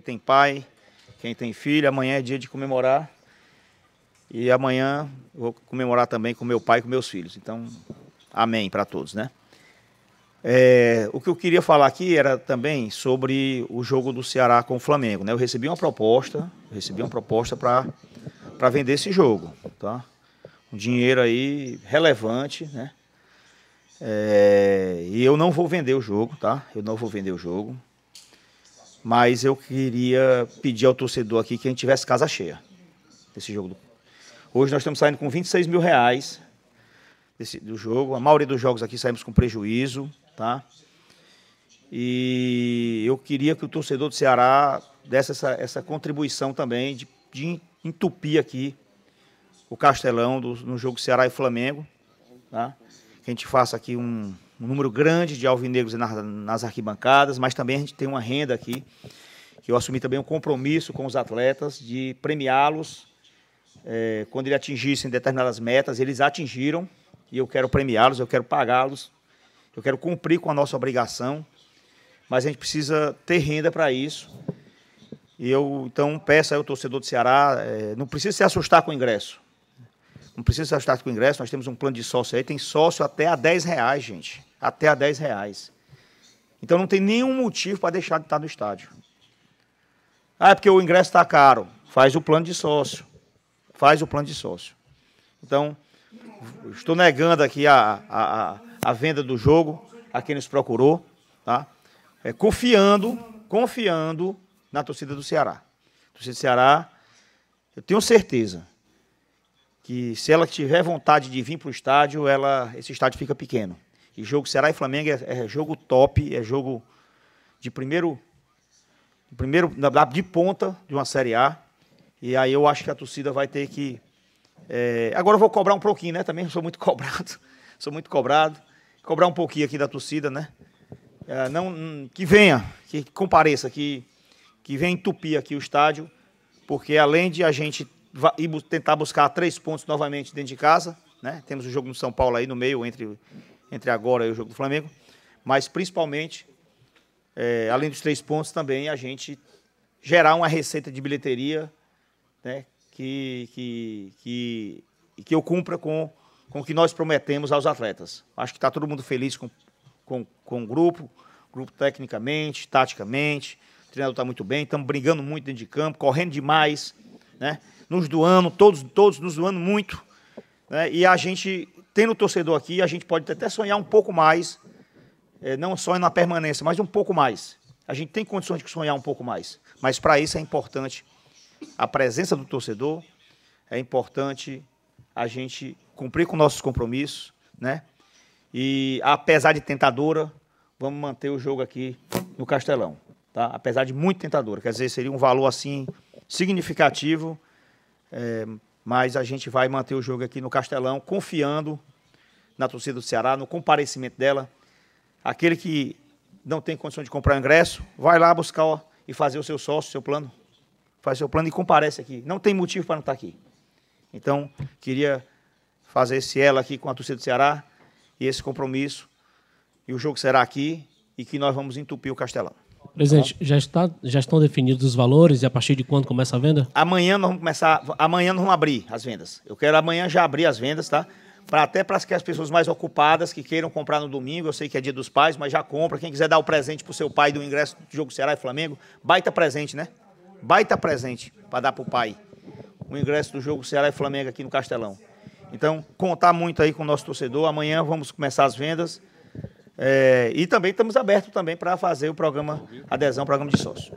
quem tem pai, quem tem filho. Amanhã é dia de comemorar. E amanhã vou comemorar também com meu pai e com meus filhos. Então, amém para todos, né? É, o que eu queria falar aqui era também sobre o jogo do Ceará com o Flamengo. Né? Eu recebi uma proposta, recebi uma proposta para vender esse jogo. Tá? Um dinheiro aí relevante, né? É, e eu não vou vender o jogo, tá? Eu não vou vender o jogo. Mas eu queria pedir ao torcedor aqui que a gente tivesse casa cheia desse jogo. Hoje nós estamos saindo com 26 mil reais desse, do jogo. A maioria dos jogos aqui saímos com prejuízo, tá? E eu queria que o torcedor do Ceará desse essa, essa contribuição também de, de entupir aqui o Castelão do, no jogo Ceará e Flamengo, tá? Que a gente faça aqui um, um número grande de alvinegros nas, nas arquibancadas, mas também a gente tem uma renda aqui, que eu assumi também um compromisso com os atletas de premiá-los é, quando eles atingissem determinadas metas, eles atingiram, e eu quero premiá-los, eu quero pagá-los, eu quero cumprir com a nossa obrigação, mas a gente precisa ter renda para isso. E eu, então, peço ao torcedor do Ceará, é, não precisa se assustar com o ingresso. Não precisa se assustar com o ingresso, nós temos um plano de sócio aí, tem sócio até a 10 reais, gente até a 10 reais. Então não tem nenhum motivo para deixar de estar no estádio. Ah, é porque o ingresso está caro. Faz o plano de sócio. Faz o plano de sócio. Então, estou negando aqui a, a, a venda do jogo a quem nos procurou, tá? É, confiando, confiando na torcida do Ceará. A torcida do Ceará, eu tenho certeza que se ela tiver vontade de vir para o estádio, ela, esse estádio fica pequeno. E jogo Ceará e Flamengo é, é jogo top, é jogo de primeiro, de primeiro de ponta de uma Série A. E aí eu acho que a torcida vai ter que. É, agora eu vou cobrar um pouquinho, né? Também sou muito cobrado. Sou muito cobrado. Cobrar um pouquinho aqui da torcida, né? É, não, que venha, que compareça, que, que venha entupir aqui o estádio, porque além de a gente ir tentar buscar três pontos novamente dentro de casa, né? Temos o um jogo no São Paulo aí no meio entre entre agora e o jogo do Flamengo, mas principalmente, é, além dos três pontos, também a gente gerar uma receita de bilheteria né, que, que, que, que eu cumpra com, com o que nós prometemos aos atletas. Acho que está todo mundo feliz com, com, com o grupo, grupo tecnicamente, taticamente, o treinador está muito bem, estamos brigando muito dentro de campo, correndo demais, né? nos doando, todos, todos nos doando muito. Né? E a gente tendo o torcedor aqui, a gente pode até sonhar um pouco mais, é, não só na permanência, mas um pouco mais. A gente tem condições de sonhar um pouco mais. Mas para isso é importante a presença do torcedor, é importante a gente cumprir com nossos compromissos, né? E apesar de tentadora, vamos manter o jogo aqui no Castelão, tá? Apesar de muito tentadora, quer dizer, seria um valor assim significativo. É, mas a gente vai manter o jogo aqui no Castelão, confiando na torcida do Ceará, no comparecimento dela. Aquele que não tem condição de comprar ingresso, vai lá buscar ó, e fazer o seu sócio, seu plano. Faz seu plano e comparece aqui. Não tem motivo para não estar aqui. Então, queria fazer esse ela aqui com a torcida do Ceará e esse compromisso. E o jogo será aqui e que nós vamos entupir o Castelão. Presidente, já, está, já estão definidos os valores e a partir de quando começa a venda? Amanhã nós vamos começar. Amanhã nós vamos abrir as vendas. Eu quero amanhã já abrir as vendas, tá? Pra, até para as pessoas mais ocupadas que queiram comprar no domingo. Eu sei que é dia dos pais, mas já compra. Quem quiser dar o presente para o seu pai do ingresso do jogo Ceará e Flamengo, baita presente, né? Baita presente para dar para o pai. O ingresso do jogo Ceará e Flamengo aqui no Castelão. Então, contar muito aí com o nosso torcedor. Amanhã vamos começar as vendas. É, e também estamos abertos também para fazer o programa, adesão ao programa de sócio.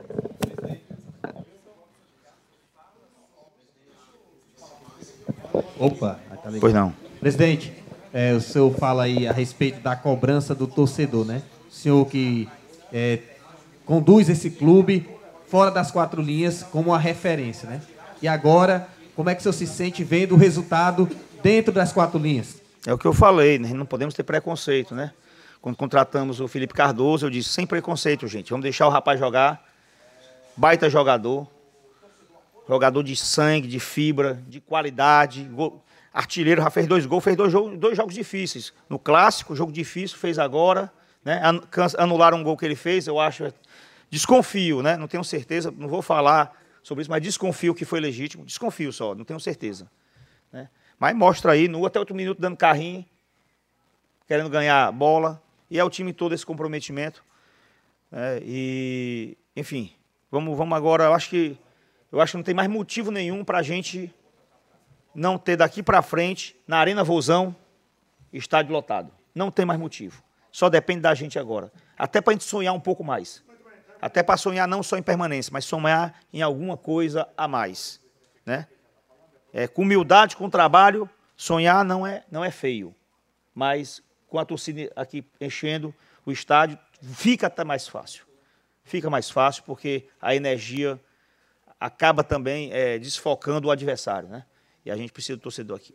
Opa, tá ligado. Pois não. Presidente, é, o senhor fala aí a respeito da cobrança do torcedor, né? O senhor que é, conduz esse clube fora das quatro linhas como a referência, né? E agora, como é que o senhor se sente vendo o resultado dentro das quatro linhas? É o que eu falei, né? Não podemos ter preconceito, né? Quando contratamos o Felipe Cardoso, eu disse, sem preconceito, gente, vamos deixar o rapaz jogar. Baita jogador. Jogador de sangue, de fibra, de qualidade. Artilheiro, já fez dois gols, fez dois, jogos, dois jogos difíceis. No clássico, jogo difícil, fez agora. Né? Anularam um gol que ele fez, eu acho. É, desconfio, né? Não tenho certeza, não vou falar sobre isso, mas desconfio que foi legítimo. Desconfio só, não tenho certeza. Né? Mas mostra aí, no até outro minuto dando carrinho, querendo ganhar bola e ao é time todo esse comprometimento. Né? E, enfim, vamos, vamos agora. Eu acho que eu acho que não tem mais motivo nenhum para a gente não ter daqui para frente na Arena Vozão estádio lotado. Não tem mais motivo. Só depende da gente agora. Até para a gente sonhar um pouco mais. Até para sonhar não só em permanência, mas sonhar em alguma coisa a mais, né? É, com humildade, com trabalho, sonhar não é não é feio, mas com a torcida aqui enchendo o estádio, fica até mais fácil. Fica mais fácil porque a energia acaba também é, desfocando o adversário, né? E a gente precisa do torcedor aqui.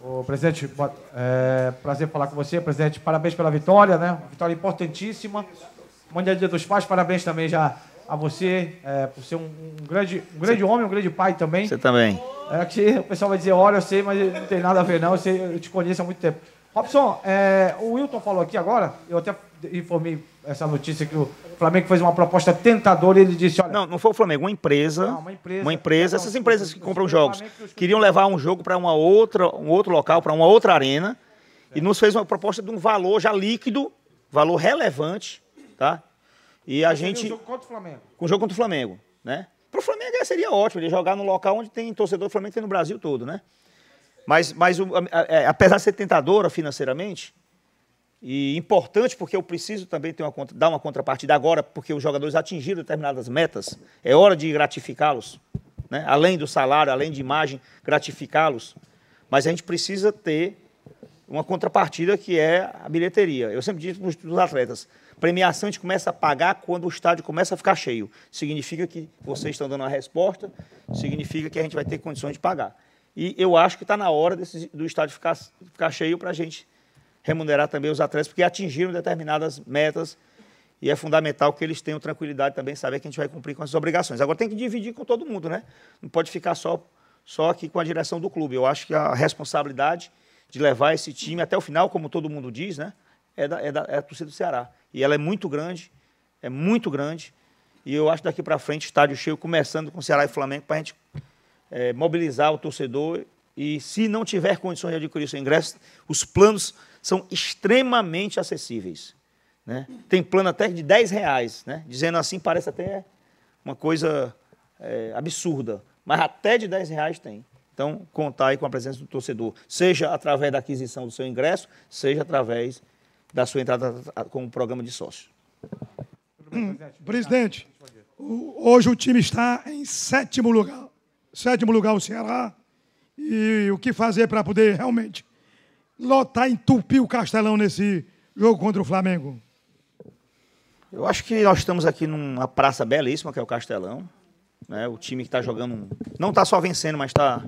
Ô, presidente, é, prazer falar com você, presidente. Parabéns pela vitória, né? Vitória importantíssima. Mundial Dia dos Pais, parabéns também já a você é, por ser um, um grande, um grande homem, um grande pai também. Você também. É que o pessoal vai dizer, olha, eu sei, mas não tem nada a ver não, eu, sei, eu te conheço há muito tempo. Robson, é, o Wilton falou aqui agora, eu até informei essa notícia que o Flamengo fez uma proposta tentadora e ele disse, olha... Não, não foi o Flamengo, uma empresa. Não, uma empresa. Uma empresa não, essas não, empresas que compram jogos que queriam levar um jogo para uma outra, um outro local, para uma outra arena, é. e nos fez uma proposta de um valor já líquido, valor relevante, tá? E a gente. Com jogo contra o Flamengo. Com o jogo contra o Flamengo, né? Para o Flamengo é, seria ótimo ele jogar no local onde tem torcedor do Flamengo tem no Brasil todo, né? Mas, mas é, apesar de ser tentadora financeiramente, e importante porque eu preciso também ter uma, dar uma contrapartida agora, porque os jogadores atingiram determinadas metas, é hora de gratificá-los, né? além do salário, além de imagem, gratificá-los. Mas a gente precisa ter uma contrapartida que é a bilheteria. Eu sempre digo para os atletas, Premiação a gente começa a pagar quando o estádio começa a ficar cheio. Significa que vocês estão dando a resposta, significa que a gente vai ter condições de pagar. E eu acho que está na hora desse, do estádio ficar, ficar cheio para a gente remunerar também os atletas, porque atingiram determinadas metas e é fundamental que eles tenham tranquilidade também, saber que a gente vai cumprir com as obrigações. Agora tem que dividir com todo mundo, né? Não pode ficar só, só aqui com a direção do clube. Eu acho que a responsabilidade de levar esse time até o final, como todo mundo diz, né? É da, é da, é da torcida do Ceará e ela é muito grande, é muito grande. E eu acho daqui para frente estádio cheio, começando com Ceará e Flamengo, para a gente é, mobilizar o torcedor. E se não tiver condições de adquirir seu ingresso, os planos são extremamente acessíveis. Né? Tem plano até de 10 reais, né? dizendo assim parece até uma coisa é, absurda, mas até de 10 reais tem. Então, contar aí com a presença do torcedor, seja através da aquisição do seu ingresso, seja através da sua entrada como programa de sócio. presidente, hoje o time está em sétimo lugar. Sétimo lugar o Ceará. E o que fazer para poder realmente lotar, entupir o Castelão nesse jogo contra o Flamengo? Eu acho que nós estamos aqui numa praça belíssima, que é o Castelão. Né? O time que está jogando. Não está só vencendo, mas está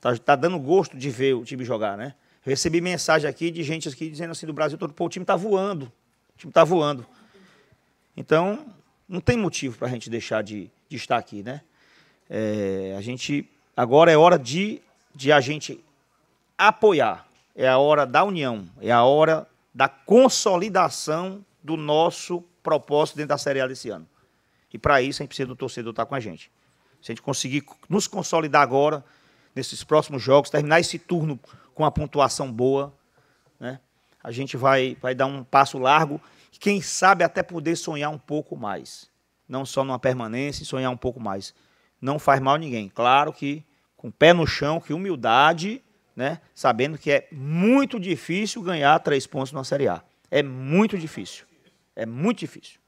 tá, tá dando gosto de ver o time jogar, né? recebi mensagem aqui de gente aqui dizendo assim do Brasil todo, pô, o time está voando. O time está voando. Então, não tem motivo para a gente deixar de, de, estar aqui, né? É, a gente agora é hora de, de a gente apoiar. É a hora da união. É a hora da consolidação do nosso propósito dentro da Série A desse ano. E para isso a gente precisa do torcedor estar tá com a gente. Se a gente conseguir nos consolidar agora, nesses próximos jogos, terminar esse turno com a pontuação boa. Né? A gente vai, vai dar um passo largo, quem sabe até poder sonhar um pouco mais. Não só numa permanência, sonhar um pouco mais. Não faz mal a ninguém. Claro que com pé no chão, que humildade, né? sabendo que é muito difícil ganhar três pontos na Série A. É muito difícil. É muito difícil.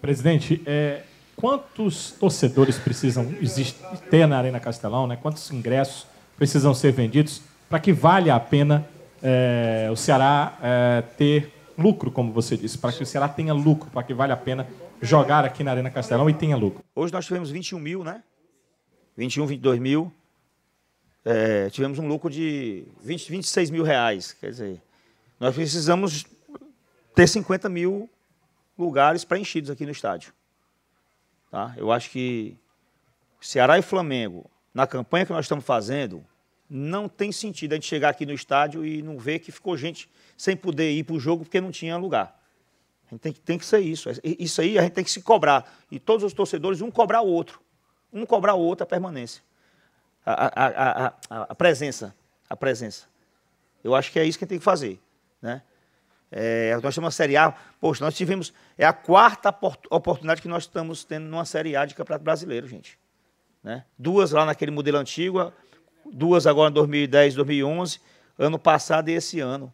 Presidente, é, quantos torcedores precisam ter na Arena Castelão, né? Quantos ingressos precisam ser vendidos para que valha a pena é, o Ceará é, ter lucro, como você disse, para que o Ceará tenha lucro, para que valha a pena jogar aqui na Arena Castelão e tenha lucro. Hoje nós tivemos 21 mil, né? 21, 22 mil. É, tivemos um lucro de 20, 26 mil reais. Quer dizer, nós precisamos ter 50 mil lugares preenchidos aqui no estádio. Tá? Eu acho que Ceará e Flamengo, na campanha que nós estamos fazendo, não tem sentido a gente chegar aqui no estádio e não ver que ficou gente sem poder ir para o jogo porque não tinha lugar. A gente tem que, tem que ser isso. É, isso aí a gente tem que se cobrar. E todos os torcedores, um cobrar o outro. Um cobrar o outro a permanência. A, a, a, a presença. A presença. Eu acho que é isso que tem que fazer. Né? É, nós temos uma Série A. Poxa, nós tivemos. É a quarta oportunidade que nós estamos tendo numa Série A de Campeonato Brasileiro, gente. Né? Duas lá naquele modelo antigo, duas agora em 2010, 2011, ano passado e esse ano.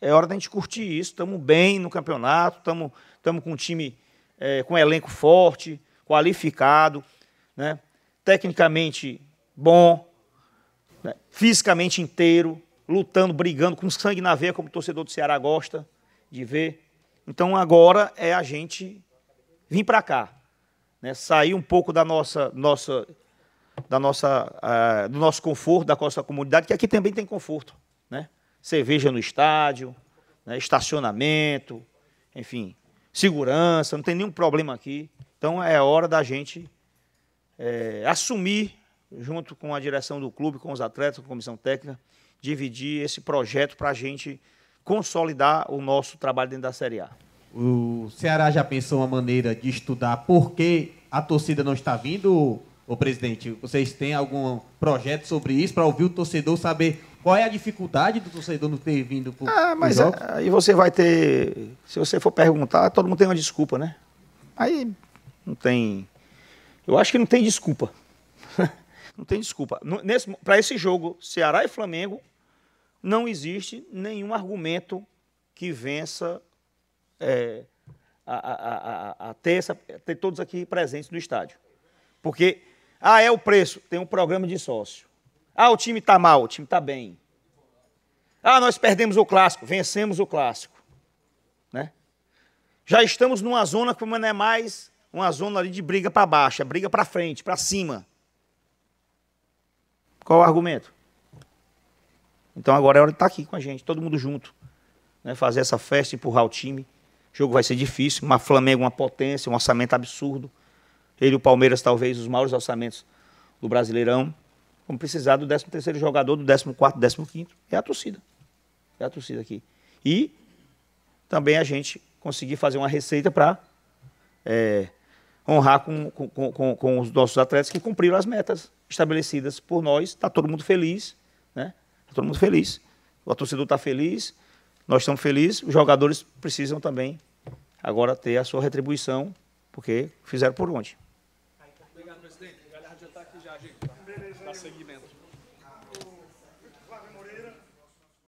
É hora da gente curtir isso. Estamos bem no campeonato, estamos com um time é, com um elenco forte, qualificado, né? tecnicamente bom, né? fisicamente inteiro, lutando, brigando, com sangue na veia, como o torcedor do Ceará gosta de ver. Então agora é a gente vir para cá, né? sair um pouco da nossa, nossa da nossa, uh, do nosso conforto, da nossa comunidade, que aqui também tem conforto. Né? Cerveja no estádio, né? estacionamento, enfim, segurança, não tem nenhum problema aqui. Então é hora da gente é, assumir, junto com a direção do clube, com os atletas, com a comissão técnica, dividir esse projeto para a gente consolidar o nosso trabalho dentro da Série A. O Ceará já pensou uma maneira de estudar por que a torcida não está vindo Ô, presidente, vocês têm algum projeto sobre isso para ouvir o torcedor saber qual é a dificuldade do torcedor não ter vindo para Ah, mas é, aí você vai ter. Se você for perguntar, todo mundo tem uma desculpa, né? Aí não tem. Eu acho que não tem desculpa. não tem desculpa. Para esse jogo, Ceará e Flamengo, não existe nenhum argumento que vença é, a, a, a, a ter, essa, ter todos aqui presentes no estádio. Porque ah, é o preço. Tem um programa de sócio. Ah, o time está mal, o time está bem. Ah, nós perdemos o clássico, vencemos o clássico. Né? Já estamos numa zona que não é mais uma zona ali de briga para baixo, é briga para frente, para cima. Qual o argumento? Então agora é hora de estar tá aqui com a gente, todo mundo junto. Né? Fazer essa festa, empurrar o time. O jogo vai ser difícil, mas Flamengo é uma potência, um orçamento absurdo. Ele e o Palmeiras, talvez, os maiores orçamentos do Brasileirão. Vamos precisar do 13 jogador, do 14 15 É a torcida. É a torcida aqui. E também a gente conseguir fazer uma receita para é, honrar com, com, com, com, os nossos atletas que cumpriram as metas estabelecidas por nós. Está todo mundo feliz, né? Está todo mundo feliz. O torcedor está feliz, nós estamos felizes, os jogadores precisam também agora ter a sua retribuição, porque fizeram por onde. seguimento.